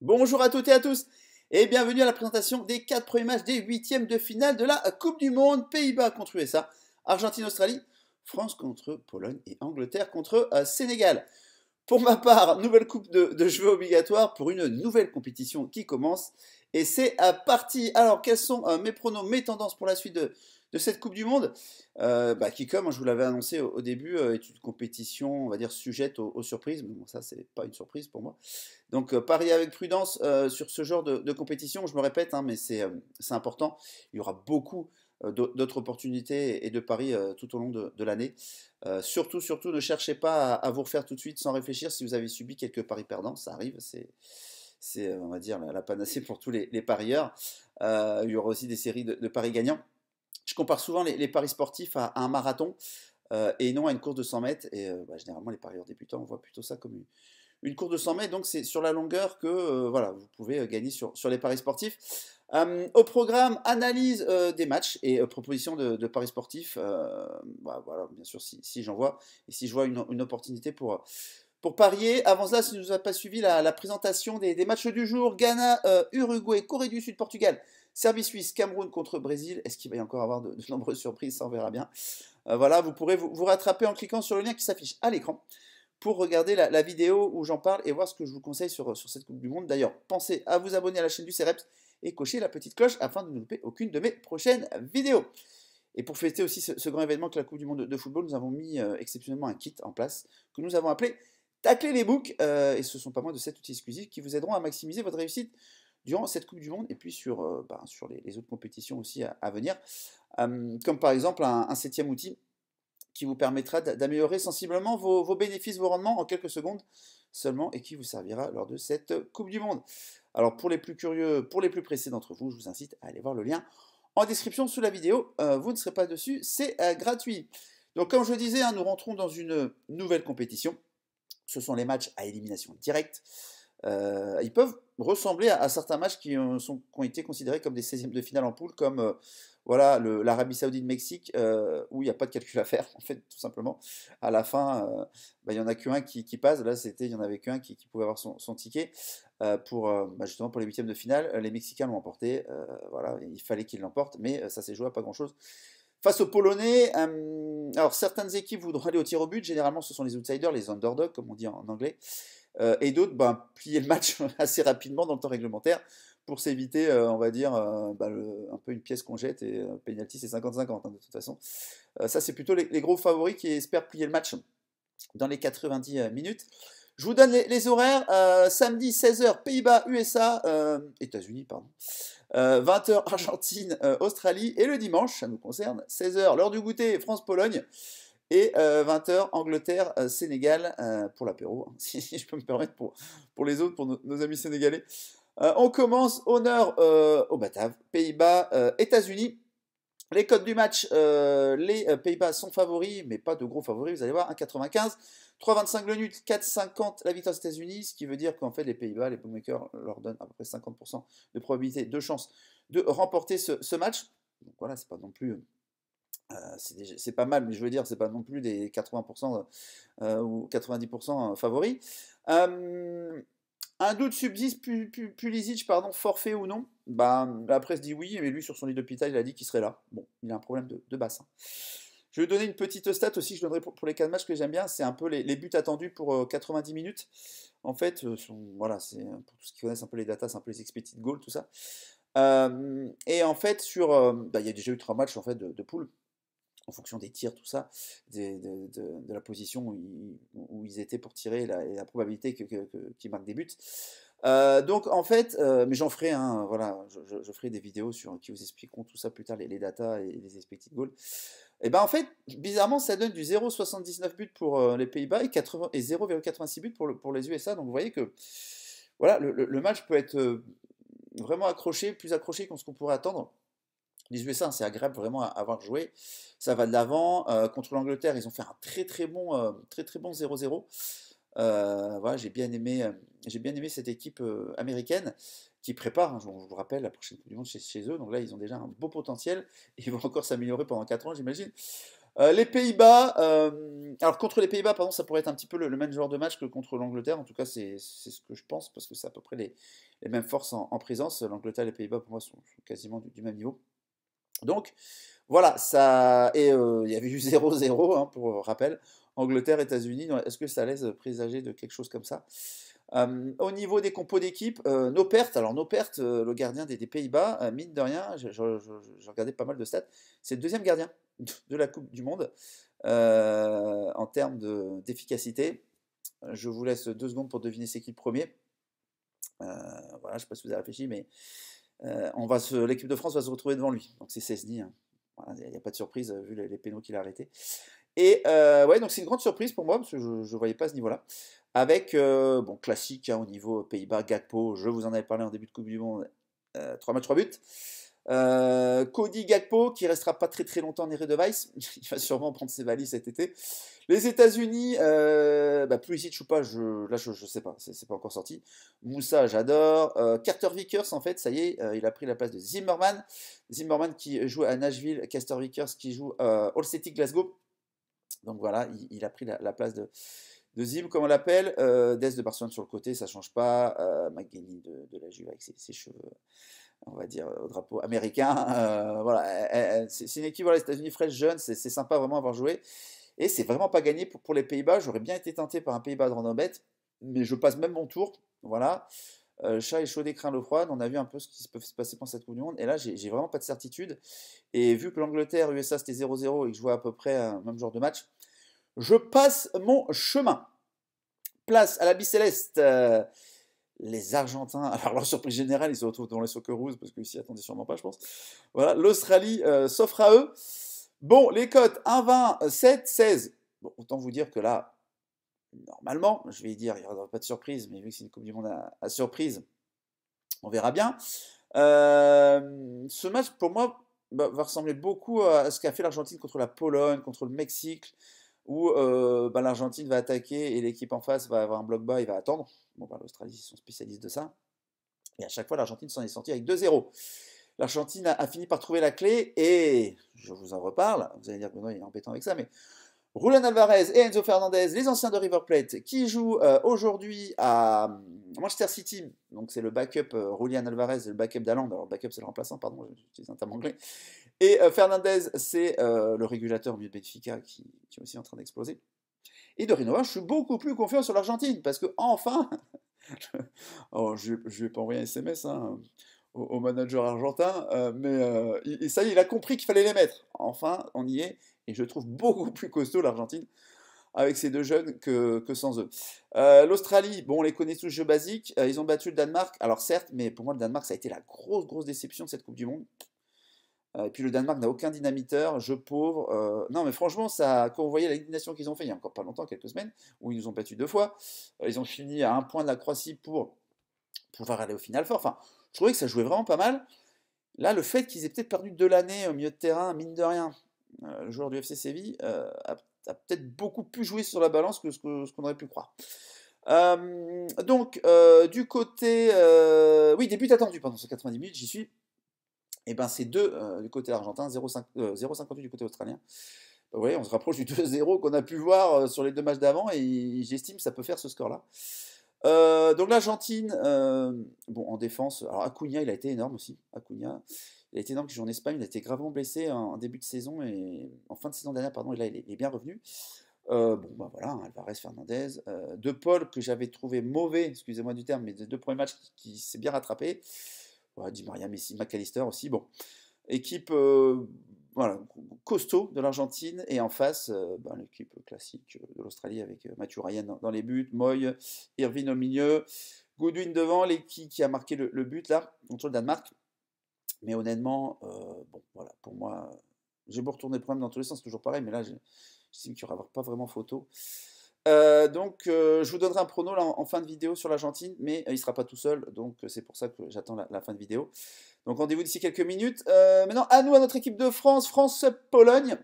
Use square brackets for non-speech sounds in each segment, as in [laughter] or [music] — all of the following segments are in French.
Bonjour à toutes et à tous et bienvenue à la présentation des 4 premiers matchs des huitièmes de finale de la Coupe du Monde. Pays-Bas contre USA, Argentine-Australie, France contre Pologne et Angleterre contre euh, Sénégal. Pour ma part, nouvelle coupe de, de obligatoire pour une nouvelle compétition qui commence. Et c'est euh, parti Alors, quels sont euh, mes pronoms, mes tendances pour la suite de, de cette Coupe du Monde, qui, euh, bah, comme hein, je vous l'avais annoncé au, début, euh, est une compétition, on va dire, sujette aux, surprises. Mais bon, ça, c'est pas une surprise pour moi. Donc, pariez euh, parier avec prudence sur ce genre de, compétition. Je me répète, hein, mais c'est important. Il y aura beaucoup d'autres opportunités et de paris tout au long de, l'année. surtout, surtout, ne cherchez pas à, vous refaire tout de suite sans réfléchir si vous avez subi quelques paris perdants. Ça arrive, c'est c'est, on va dire, la, panacée pour tous les, parieurs. il y aura aussi des séries de paris gagnants je compare souvent les, paris sportifs à, un marathon euh, et non à une course de 100 mètres. Et euh, bah, généralement, les parieurs débutants, on voit plutôt ça comme une, course de 100 mètres. Donc, c'est sur la longueur que euh, voilà, vous pouvez gagner sur, sur les paris sportifs. au programme, analyse des matchs et propositions de, paris sportifs. Bah, voilà, bien sûr, si, j'en vois et si je vois une, opportunité pour. Pour parier, avant cela, si vous n'avez pas suivi la, présentation des, matchs du jour, Ghana, Uruguay, Corée du Sud, Portugal, service Suisse, Cameroun contre Brésil. Est-ce qu'il va y encore avoir de, nombreuses surprises Ça, on verra bien. Euh, voilà, vous pourrez vous, rattraper en cliquant sur le lien qui s'affiche à l'écran pour regarder la, vidéo où j'en parle et voir ce que je vous conseille sur, cette Coupe du Monde. D'ailleurs, pensez à vous abonner à la chaîne du CEREPS et cocher la petite cloche afin de ne louper aucune de mes prochaines vidéos. Et pour fêter aussi ce, grand événement que la Coupe du Monde de, football, nous avons mis euh, exceptionnellement un kit en place que nous avons appelé Tacler les boucs euh, et ce sont pas moins de 7 outils exclusifs qui vous aideront à maximiser votre réussite durant cette Coupe du Monde et puis sur, euh, ben, les, autres compétitions aussi à, venir, comme par exemple un, septième outil qui vous permettra d'améliorer sensiblement vos, bénéfices, vos rendements en quelques secondes seulement et qui vous servira lors de cette Coupe du Monde. Alors pour les plus curieux, pour les plus pressés d'entre vous, je vous incite à aller voir le lien en description sous la vidéo. Euh, vous ne serez pas dessus, c'est euh, gratuit. Donc comme je disais, hein, nous rentrons dans une nouvelle compétition. Ce sont les matchs à élimination directe. Euh, ils peuvent ressembler à, certains matchs qui ont, euh, sont, ont, été considérés comme des 16e de finale en poule, comme euh, voilà l'Arabie Saoudite-Mexique, où il n'y a pas de calcul à faire, [laughs] en fait, tout simplement. À la fin, bah, il n'y en a qu'un qui, passe. Là, c'était il n'y en avait qu'un qui, pouvait avoir son, ticket. pour, bah, justement, pour les 8e de finale, les Mexicains l'ont emporté. voilà, il fallait qu'ils l'emportent, mais ça s'est joué à pas grand-chose. Face aux Polonais, alors certaines équipes voudront aller au tir au but. Généralement, ce sont les outsiders, les underdogs, comme on dit en anglais. Euh, et d'autres ben, [laughs] plier le match [laughs] assez rapidement dans le temps réglementaire pour s'éviter, euh, on va dire, euh, ben, un peu une pièce qu'on jette et penalty c'est 50-50 hein, de toute façon. ça c'est plutôt les, gros favoris qui espèrent plier le match dans les 90 minutes. Je vous donne les horaires. samedi 16h Pays-Bas USA, États-Unis pardon. 20h Argentine Australie et le dimanche, ça nous concerne 16h l'heure du goûter France Pologne. Et 20h, euh, Angleterre, euh, Sénégal, euh, pour l'apéro, hein, [laughs] si, je peux me permettre, pour, pour les autres, pour nos amis sénégalais. on commence, honneur au Batav, Pays-Bas, États-Unis. Les codes du match, les Pays-Bas sont favoris, mais pas de gros favoris, vous allez voir, 1,95. 3,25 le nul, 4,50 la victoire aux États-Unis, ce qui veut dire qu'en fait, les Pays-Bas, les bookmakers leur donnent à peu près 50% de probabilité, de chance de remporter ce, ce match. Donc voilà, c'est pas non plus euh, c'est pas mal, mais je veux dire, c'est pas non plus des 80% euh, ou 90% favoris. Un doute subsiste, Pulisic, pardon, forfait ou non bah, mmh, La presse dit oui, mais lui, sur son lit d'hôpital, il a dit qu'il serait là. Bon, il a un problème de, de, bassin. Hein. Je vais donner une petite stat aussi, je donnerai pour, les 4 matchs que j'aime bien, c'est un peu les, buts attendus pour 90 euh, minutes. En fait, voilà, c'est pour ceux qui connaissent un peu les datas, c'est un peu les expected goals, tout ça. et en fait, sur, bah, il y a déjà eu trois matchs en fait, de, de poule en fonction des tirs, tout ça, de, la position où ils, étaient pour tirer la, et la probabilité qu'ils que, marquent des buts. Euh, donc en fait, euh, mais j'en ferai un, voilà, je, ferai des vidéos sur qui vous expliqueront tout ça plus tard, les, datas et les expected goals. Et eh ben en fait, bizarrement, ça donne du 0,79 buts pour euh, les Pays-Bas et, 0,86 buts pour, pour les USA. Donc vous voyez que voilà, le, match peut être vraiment accroché, plus accroché qu'on ce qu'on pourrait attendre. Les USA, c'est agréable vraiment à avoir joué. Ça va de l'avant. Euh, contre l'Angleterre, ils ont fait un très très bon, euh, très très bon 0-0. Euh, voilà, j'ai bien aimé, j'ai bien aimé cette équipe américaine qui prépare, hein, je, vous rappelle, la prochaine Coupe du Monde chez, chez, eux. Donc là, ils ont déjà un beau potentiel. [laughs] ils vont encore s'améliorer pendant 4 ans, j'imagine. les Pays-Bas, alors contre les Pays-Bas, pardon, ça pourrait être un petit peu le, même genre de match que contre l'Angleterre. En tout cas, c'est ce que je pense parce que c'est à peu près les, mêmes forces en, présence. L'Angleterre et les Pays-Bas, pour moi, sont, quasiment du, même niveau. Donc voilà, ça. Et euh, il y avait eu 0-0, [laughs] hein, pour rappel, Angleterre, États-Unis. Est-ce que ça laisse présager de quelque chose comme ça au niveau des compos d'équipe, euh, nos pertes, alors nos pertes, euh, le gardien des, Pays-Bas, mine de rien, j'ai regardé pas mal de stats, c'est le deuxième gardien [laughs] de la Coupe du Monde en termes d'efficacité. je vous laisse deux secondes pour deviner c'est qui le premier. voilà, je ne sais pas si vous avez réfléchi, mais euh, on va l'équipe de France va se retrouver devant lui. Donc c'est 16 Hein. Il n'y a, pas de surprise euh, vu les, pénaux qu'il a arrêtés. Et euh, ouais, donc c'est une grande surprise pour moi parce que je ne voyais pas ce niveau-là. Avec, bon, classique hein, au niveau Pays-Bas, Gakpo, je vous en avais parlé en début de Coupe du Monde, 3 matchs, 3 buts. Euh, Cody Gagpo qui restera pas très très longtemps en Vice [laughs] il va sûrement prendre ses valises cet été. Les États-Unis, plus euh, bah, de ou pas, je, là je, sais pas, c'est pas encore sorti. Moussa, j'adore. Euh, Carter Vickers, en fait, ça y est, il a pris la place de Zimmerman. Zimmerman qui joue à Nashville, Caster Vickers qui joue à All City Glasgow. Donc voilà, il, a pris la, place de, Zim, comme on l'appelle, euh, de Barcelone sur le côté, ça change pas. Euh, de, la Juve avec ses cheveux on va dire, au drapeau américain. Euh, voilà, c'est une équipe, voilà, les États-Unis fraîche, jeunes, c'est sympa vraiment avoir joué. Et c'est vraiment pas gagné pour, les Pays-Bas. J'aurais bien été tenté par un Pays-Bas de random bête mais je passe même mon tour. Voilà. Euh, chat est chaud des craint le froid. On a vu un peu ce qui peut se passer pendant cette Coupe Monde. Et là, j'ai vraiment pas de certitude. Et vu que l'Angleterre, USA, c'était 0-0 et que je vois à peu près un même genre de match, je passe mon chemin. Place à la bicéleste les Argentins, [laughs] alors leur surprise générale, ils se retrouvent dans les Socceroos parce qu'ils s'y attendaient sûrement pas, je pense. Voilà, l'Australie euh, s'offre à eux. Bon, les cotes 1-20, 7, 16. Bon, autant vous dire que là, normalement, je vais dire, il n'y aura pas de surprise, mais vu que c'est une Coupe du Monde à, surprise, on verra bien. Euh, ce match, pour moi, bah, va ressembler beaucoup à ce qu'a fait l'Argentine contre la Pologne, contre le Mexique où euh, bah, l'Argentine va attaquer et l'équipe en face va avoir un bloc bas, il va attendre. Bon, bah, L'Australie, ils sont spécialistes de ça. Et à chaque fois, l'Argentine s'en est sortie avec 2-0. L'Argentine a, fini par trouver la clé et, je vous en reparle, vous allez dire que non, il est embêtant avec ça, mais Rulan Alvarez et Enzo Fernandez, les anciens de River Plate, qui jouent euh, aujourd'hui à Manchester City. Donc c'est le backup euh, Rulian Alvarez et le backup d'Alland Alors backup c'est le remplaçant, pardon, j'utilise un terme anglais. Et euh, Fernandez, c'est euh, le régulateur au Benfica qui, est aussi en train d'exploser. Et de Rinova, je suis beaucoup plus confiant sur l'Argentine, parce que enfin, [laughs] oh, je ne vais pas envoyer un SMS hein, au, manager argentin, euh, mais ça y est, il a compris qu'il fallait les mettre. Enfin, on y est, et je trouve beaucoup plus costaud l'Argentine avec ces deux jeunes que, sans eux. L'Australie, bon, on les connaît tous le jeu basique. ils ont battu le Danemark, alors certes, mais pour moi, le Danemark, ça a été la grosse, grosse déception de cette Coupe du Monde. Euh, et puis le Danemark n'a aucun dynamiteur, je pauvre. Euh, non, mais franchement, ça, quand vous voyez l'indignation qu'ils ont fait il y a encore pas longtemps, quelques semaines, où ils nous ont battus deux fois, euh, ils ont fini à un point de la Croatie pour pouvoir aller au final fort. Enfin, je trouvais que ça jouait vraiment pas mal. Là, le fait qu'ils aient peut-être perdu de l'année au milieu de terrain, mine de rien, le joueur du FC Séville a, peut-être beaucoup plus joué sur la balance que ce qu'on aurait pu croire. donc, du côté. oui, des buts attendus pendant ces 90 minutes, j'y suis et eh ben c'est 2 euh, du côté argentin, 0,58 euh, du côté australien. Vous on se rapproche du 2-0 [laughs] qu'on a pu voir euh, sur les deux matchs d'avant et j'estime que ça peut faire ce score-là. donc l'Argentine, bon en défense, alors Acuna il a été énorme aussi, Acuna, il a été énorme qui joue en Espagne, il a été gravement blessé en, début de saison et en fin de saison dernière pardon, et là il est, bien revenu. bon bah voilà, hein, Alvarez, Fernandez, De Paul que j'avais trouvé mauvais, excusez-moi du terme, mais des deux premiers matchs qui s'est bien rattrapé. Dit Di Maria, Messi, McAllister aussi. Bon, équipe euh, voilà, costaud de l'Argentine et en face, euh, ben, l'équipe classique de l'Australie avec euh, Mathieu Ryan dans, les buts, Moy, Irvine au milieu, Goodwin devant, l'équipe qui a marqué le, but là contre le Danemark. Mais honnêtement, euh, bon, voilà, pour moi, j'ai beau retourner le problème dans tous les sens, c'est toujours pareil, mais là, j'estime qu'il n'y aura pas vraiment photo. Euh, donc, euh, je vous donnerai un prono en, fin de vidéo sur l'Argentine, mais euh, il ne sera pas tout seul, donc c'est pour ça que j'attends la, fin de vidéo. Donc, rendez-vous d'ici quelques minutes. maintenant, à nous, à notre équipe de France, France-Pologne.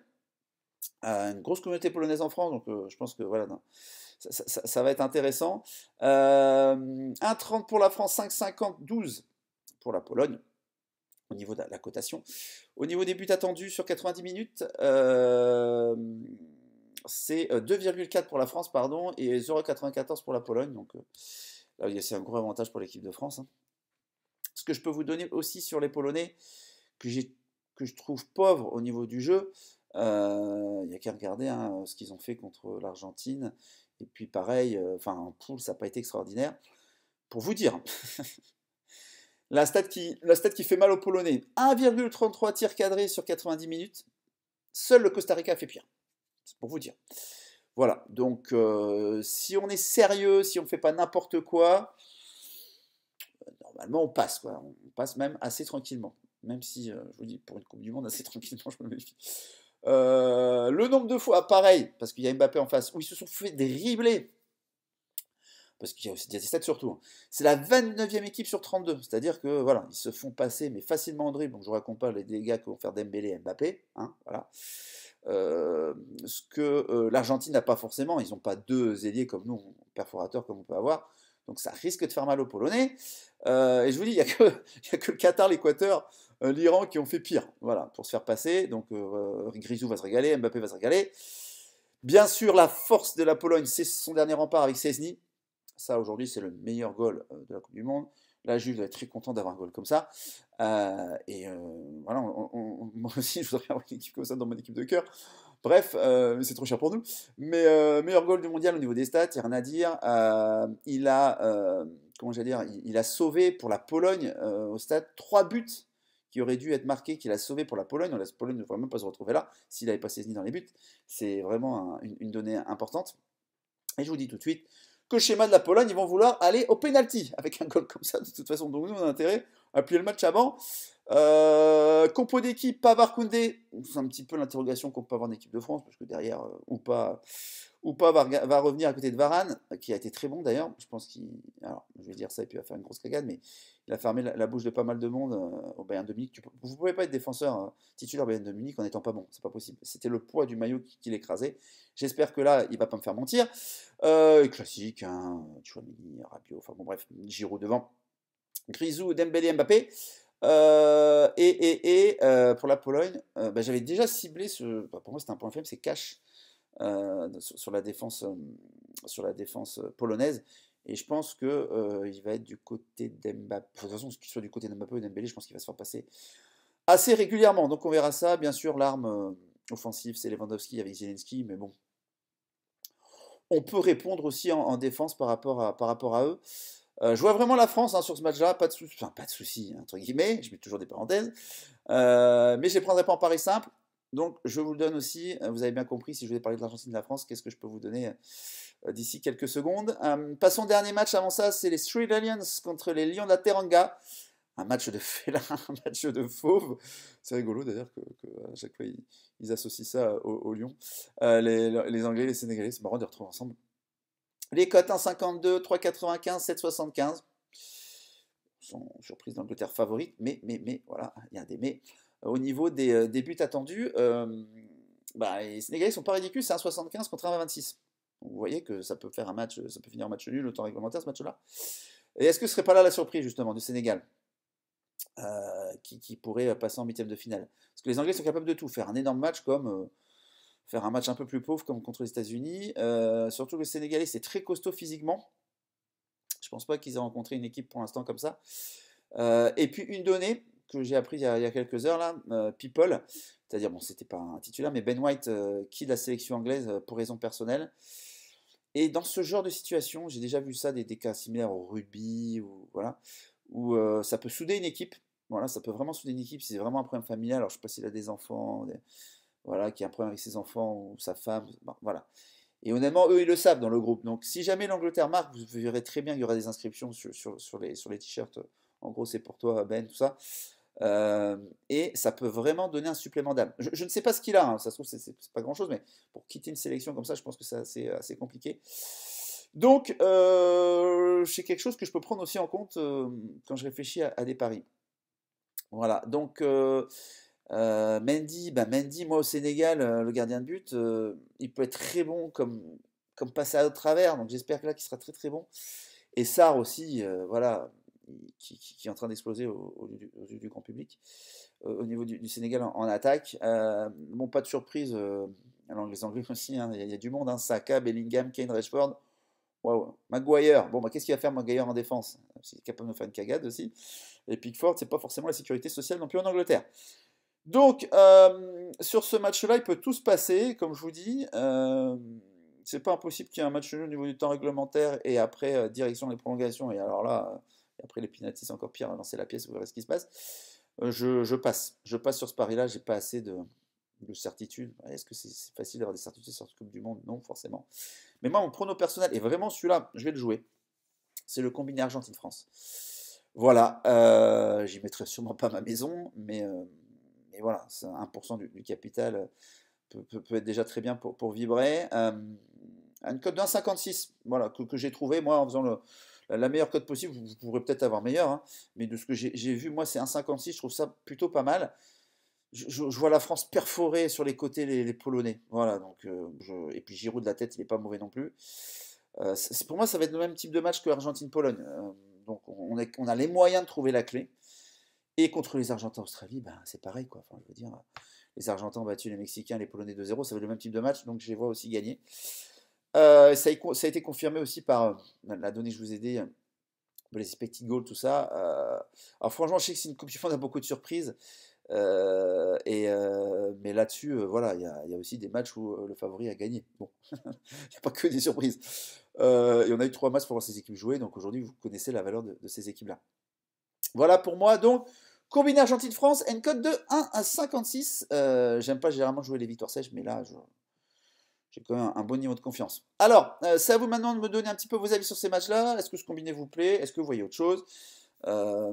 une grosse communauté polonaise en France, donc je pense que voilà, ça, va être intéressant. 1,30 pour la France, 5,50, 12 pour la Pologne au niveau de la, cotation. Au niveau des buts attendus sur 90 minutes, c'est 2,4 euh, pour la France, pardon, et 0,94 pour la Pologne. Donc euh, c'est un gros avantage pour l'équipe de France. Hein. Ce que je peux vous donner aussi sur les Polonais, que, je trouve pauvre au niveau du jeu, euh, il n'y a qu'à regarder hein, ce qu'ils ont fait contre l'Argentine. Et puis pareil, enfin en poule, ça n'a pas été extraordinaire. Pour vous dire, [laughs] la, qui, la stat qui fait mal aux Polonais, 1,33 tirs cadrés sur 90 minutes, seul le Costa Rica fait pire. C'est pour vous dire. Voilà, donc euh, si on est sérieux, si on ne fait pas n'importe quoi, normalement on passe, quoi. On passe même assez tranquillement. Même si, euh, je vous dis, pour une Coupe du Monde, [laughs] assez tranquillement, je me méfie. Euh, le nombre de fois, pareil, parce qu'il y a Mbappé en face, où ils se sont fait dribbler. Parce qu'il y a aussi des stats surtout. Hein. C'est la 29e équipe sur 32. C'est-à-dire que voilà, ils se font passer, mais facilement en dribble. Donc je ne raconte pas les dégâts que vont faire Dembélé et Mbappé. Hein, voilà. Euh, ce que euh, l'Argentine n'a pas forcément. Ils n'ont pas deux ailiers comme nous, perforateurs comme on peut avoir. Donc ça risque de faire mal aux Polonais. Euh, et je vous dis, il n'y [laughs] a, que le Qatar, l'Équateur, l'Iran qui ont fait pire voilà, pour se faire passer. Donc Grisou va se régaler, Mbappé va se régaler. Bien sûr, la force de la Pologne, c'est son dernier rempart avec Cesny. Ça, aujourd'hui, c'est le meilleur goal de la Coupe du Monde. La Juve va être très contente d'avoir un goal comme ça. Euh, et euh, voilà, [laughs] moi aussi, je voudrais avoir une équipe comme ça dans mon équipe de cœur. Bref, euh, c'est trop cher pour nous. Mais meilleur goal du mondial au niveau des stats, à dire. il a, comment dire, il, a sauvé pour la Pologne au stade trois buts qui auraient dû être marqués, qu'il a sauvé pour la Pologne. La Pologne ne devrait même pas se retrouver là s'il passé pas saisi dans les buts. C'est vraiment une donnée importante. Et je vous dis tout de suite, que schéma de la Pologne, ils vont vouloir aller au penalty avec un goal comme ça, de toute façon. Donc nous, on a intérêt à appuyer le match avant. Euh, compo d'équipe, Pavard Koundé, c'est un petit peu l'interrogation qu'on peut avoir en équipe de France, parce que derrière, euh, ou pas, pas va, va revenir à côté de Varane, qui a été très bon d'ailleurs. Je pense qu'il. Alors, je vais dire ça et puis il va faire une grosse cagade, mais il a fermé la, bouche de pas mal de monde euh, au Bayern de Munich. vous ne pouvez pas être défenseur hein, titulaire Bayern de Munich en étant pas bon. C'est pas possible. C'était le poids du maillot qui, qui l'écrasait. J'espère que là, il va pas me faire mentir. Euh, classique, Tu hein, Chouamini, Rabiot, enfin bon, bref, Giroud devant. Grisou, Dembélé, Mbappé. Euh, et, euh, pour la Pologne, bah, j'avais déjà ciblé ce. Bah, pour moi, c'était un point faible, c'est Cash. Euh, sur, la défense, euh, sur la défense euh, polonaise. Et je pense qu'il euh, va être du côté d'Mbappé. De toute façon, qu'il soit du côté d'Mbappé ou d'Mbappé, je pense qu'il va se faire passer assez régulièrement. Donc on verra ça. Bien sûr, l'arme offensive, c'est Lewandowski avec Zelensky, mais bon. On peut répondre aussi en, défense par rapport à, par rapport à eux. je vois vraiment la France hein, sur ce match-là, pas de soucis, enfin, pas de soucis, entre guillemets, je mets toujours des parenthèses. mais je ne les prendrai pas en pari simple. Donc, je vous le donne aussi. Euh, vous avez bien compris, si je voulais parler de l'Argentine et de la France, qu'est-ce que je peux vous donner euh, d'ici quelques secondes. Euh, passons au dernier match. Avant ça, c'est les Three Lions contre les Lions de la Teranga. Un match de félin, [laughs] un match de fauve. C'est rigolo d'ailleurs que, à chaque fois ils, associent ça aux, Lions. les, les, Anglais, les Sénégalais, c'est marrant de les retrouver ensemble. Les cotes 1,52, 3,95, 7,75. Sont surprise d'Angleterre favorite, mais, mais, mais, voilà, il y a des mais au niveau des, euh, buts attendus, euh, bah, les Sénégalais sont pas ridicules, c'est 75 contre 26. Vous voyez que ça peut faire un match, ça peut finir en match nul, le temps réglementaire ce match-là. Et est-ce que ce serait pas là la surprise justement du Sénégal euh, qui, pourrait passer en huitième de finale Parce que les Anglais sont capables de tout, faire un énorme match comme faire un match un peu plus pauvre comme contre les États-Unis. surtout que le Sénégalais c'est très costaud physiquement. Je pense pas qu'ils aient rencontré une équipe pour l'instant comme ça. et puis une donnée, que j'ai appris il y, a, quelques heures là, euh, People, c'est-à-dire bon, c'était pas un titulaire, mais Ben White euh, qui de la sélection anglaise euh, pour raison personnelle. Et dans ce genre de situation, j'ai déjà vu ça des, cas similaires au rugby ou voilà, où ça peut souder une équipe. Voilà, ça peut vraiment souder une équipe si c'est vraiment un problème familial. Alors je sais pas s'il a des enfants, voilà, qui a un problème avec ses enfants ou sa femme, voilà. Et honnêtement, eux, ils le savent dans le groupe. Donc, si jamais l'Angleterre marque, vous verrez très bien qu'il y aura des inscriptions sur, sur les, sur les t-shirts en gros, c'est pour toi, Ben, tout ça. Euh, et ça peut vraiment donner un supplément d'âme. Je, ne sais pas ce qu'il a, hein. ça se trouve, c'est pas grand chose, mais pour quitter une sélection comme ça, je pense que c'est assez, compliqué. Donc, euh, c'est quelque chose que je peux prendre aussi en compte euh, quand je réfléchis à, des paris. Voilà, donc Mendy, ben, Mendy, moi au Sénégal, le gardien de but, il peut être très bon comme, comme passer à travers, donc j'espère que là, il sera très très bon. Et Sar aussi, voilà, qui, est en train d'exploser aux, yeux du, grand public. au niveau du, Sénégal en, attaque, euh, bon, pas de surprise, alors euh, les Anglais aussi, hein, il y, a du monde, hein, Saka, Bellingham, Kane, Rashford, Maguire, bon, bah, qu'est-ce qu'il va faire Maguire en défense Il est capable de faire une cagade aussi. Et Pickford, c'est pas forcément la sécurité sociale non plus en Angleterre. Donc, euh, sur ce match-là, il peut tout se passer, comme je vous dis c'est pas impossible qu'il y ait un match au niveau du temps réglementaire et après direction les prolongations. Et alors là, après, les Pinatis, encore pire à hein, lancer la pièce, vous verrez ce qui se passe. Euh, je, passe. Je passe sur ce pari-là. J'ai pas assez de, certitude. Est-ce que c'est facile d'avoir des certitudes sur cette Coupe du Monde Non, forcément. Mais moi, mon prono personnel, et vraiment celui-là, je vais le jouer, c'est le combiné Argentine-France. Voilà. Euh, J'y mettrai sûrement pas ma maison, mais, euh, mais voilà, 1% du, capital euh, peut, être déjà très bien pour, pour vibrer. une cote d'un 56, voilà, que, que j'ai trouvé, moi, en faisant le euh, la meilleure cote possible, vous, pourrez peut-être avoir meilleur, hein, mais de ce que j'ai vu, moi c'est 1,56, je trouve ça plutôt pas mal. Je, vois la France perforer sur les côtés les, Polonais. Voilà, donc, euh, et puis Giroud de la tête, il n'est pas mauvais non plus. Euh, pour moi, ça va être le même type de match que Argentine-Pologne. donc on, a les moyens de trouver la clé. Et contre les Argentins-Australie, ben, c'est pareil. Quoi. je veux dire, les Argentins ont battu les Mexicains, les Polonais 2-0. Ça va être le même type de match, donc je les vois aussi gagner. Euh, ça, a, été confirmé aussi par euh, la donnée que je vous ai dit, euh, les expected goals, tout ça. alors franchement, je sais que c'est une Coupe du il a beaucoup de surprises. et, mais là-dessus, voilà, il y, a aussi des matchs où le favori a gagné. Bon, [laughs] il n'y a pas que des surprises. et on a eu trois matchs pour voir ces équipes jouer, donc aujourd'hui, vous connaissez la valeur de, ces équipes-là. Voilà pour moi, donc, combiné Argentine-France, N-Code de 1 à 56. J'aime pas généralement jouer les victoires sèches, mais là, je, j'ai quand même un bon niveau de confiance. Alors, euh, c'est à vous maintenant de me donner un petit peu vos avis sur ces matchs-là. Est-ce que ce combiné vous plaît Est-ce que vous voyez autre chose euh,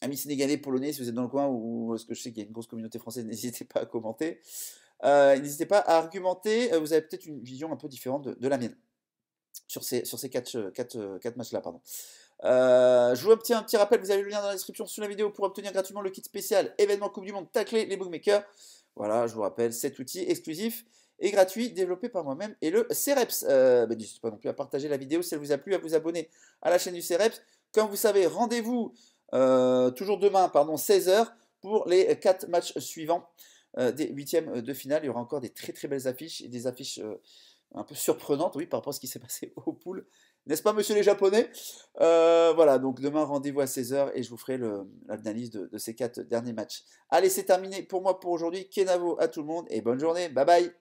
Amis sénégalais, polonais, si vous êtes dans le coin, ou est-ce que je sais qu'il y a une grosse communauté française, [laughs] n'hésitez pas à commenter. Euh, n'hésitez pas à argumenter. Vous avez peut-être une vision un peu différente de, la mienne sur ces, sur quatre, matchs-là. je vous obtiens un petit rappel, vous avez le lien dans la description sous la vidéo pour obtenir gratuitement le kit spécial événement Coupe du Monde tacler les bookmakers. Voilà, je vous rappelle, cet outil exclusif et gratuit développé par moi-même et le CEREPS. Euh, bah, n'hésitez pas non plus à partager la vidéo si elle vous a plu, à vous abonner à la chaîne du CEREPS. Comme vous savez, rendez-vous euh, toujours demain, pardon, 16h pour les 4 matchs suivants euh, des huitièmes de finale. Il y aura encore des très très belles affiches et des affiches un peu surprenantes, oui, par rapport à ce qui s'est [laughs] passé au pool. N'est-ce pas, monsieur les Japonais Voilà, donc demain, rendez-vous à 16h et je vous ferai l'analyse de, de ces quatre derniers matchs. Allez, c'est terminé pour moi pour aujourd'hui. Kenavo à tout le monde et bonne journée. Bye bye